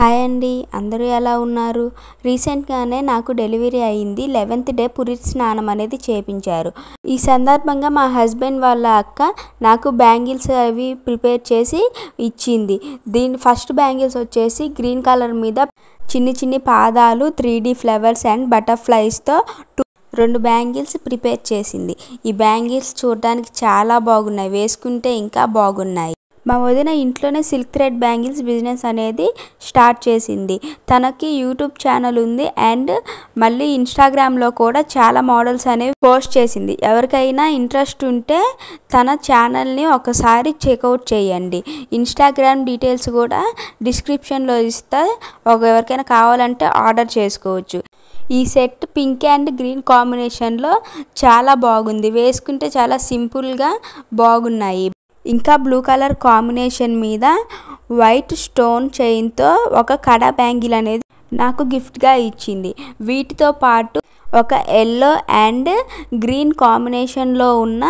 hi అండి అందరూ ఎలా ఉన్నారు రీసెంట్గానే నాకు డెలివరీ అయింది లెవెన్త్ డే పురి స్నానం అనేది చేపించారు ఈ సందర్భంగా మా హస్బెండ్ వాళ్ళ అక్క నాకు బ్యాంగిల్స్ అవి ప్రిపేర్ చేసి ఇచ్చింది దీని ఫస్ట్ బ్యాంగిల్స్ వచ్చేసి గ్రీన్ కలర్ మీద చిన్ని చిన్ని పాదాలు త్రీ డీ ఫ్లవర్స్ అండ్ బటర్ఫ్లైస్తో టూ రెండు బ్యాంగిల్స్ ప్రిపేర్ చేసింది ఈ బ్యాంగిల్స్ చూడడానికి చాలా బాగున్నాయి వేసుకుంటే ఇంకా బాగున్నాయి మా వదిన ఇంట్లోనే సిల్క్ థ్రెడ్ బ్యాంగిల్స్ బిజినెస్ అనేది స్టార్ట్ చేసింది తనకి యూట్యూబ్ ఛానల్ ఉంది అండ్ మళ్ళీ ఇన్స్టాగ్రామ్లో కూడా చాలా మోడల్స్ అనేవి పోస్ట్ చేసింది ఎవరికైనా ఇంట్రెస్ట్ ఉంటే తన ఛానల్ని ఒకసారి చెక్అవుట్ చేయండి ఇన్స్టాగ్రామ్ డీటెయిల్స్ కూడా డిస్క్రిప్షన్లో ఇస్తే ఒక ఎవరికైనా కావాలంటే ఆర్డర్ చేసుకోవచ్చు ఈ సెట్ పింక్ అండ్ గ్రీన్ కాంబినేషన్లో చాలా బాగుంది వేసుకుంటే చాలా సింపుల్గా బాగున్నాయి ఇంకా బ్లూ కలర్ కాంబినేషన్ మీద వైట్ స్టోన్ చైన్తో ఒక కడ బ్యాంగిల్ అనేది నాకు గిఫ్ట్గా ఇచ్చింది వీటితో పాటు ఒక ఎల్లో అండ్ గ్రీన్ కాంబినేషన్లో ఉన్న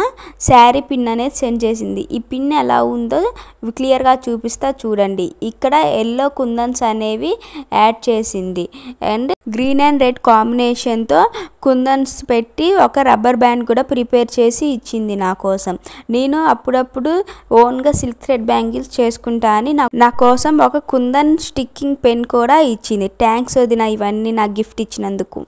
శారీ పిన్ అనేది సెండ్ చేసింది ఈ పిన్ ఎలా ఉందో క్లియర్గా చూపిస్తా చూడండి ఇక్కడ ఎల్లో కుందన్స్ అనేవి యాడ్ చేసింది అండ్ గ్రీన్ అండ్ రెడ్ కాంబినేషన్తో కుందన్స్ పెట్టి ఒక రబ్బర్ బ్యాండ్ కూడా ప్రిపేర్ చేసి ఇచ్చింది నా కోసం నేను అప్పుడప్పుడు ఓన్గా సిల్క్ థ్రెడ్ బ్యాంగిల్స్ చేసుకుంటా అని నా కోసం ఒక కుందన్ స్టిక్కింగ్ పెన్ కూడా ఇచ్చింది ట్యాంక్స్ వదిన ఇవన్నీ నాకు గిఫ్ట్ ఇచ్చినందుకు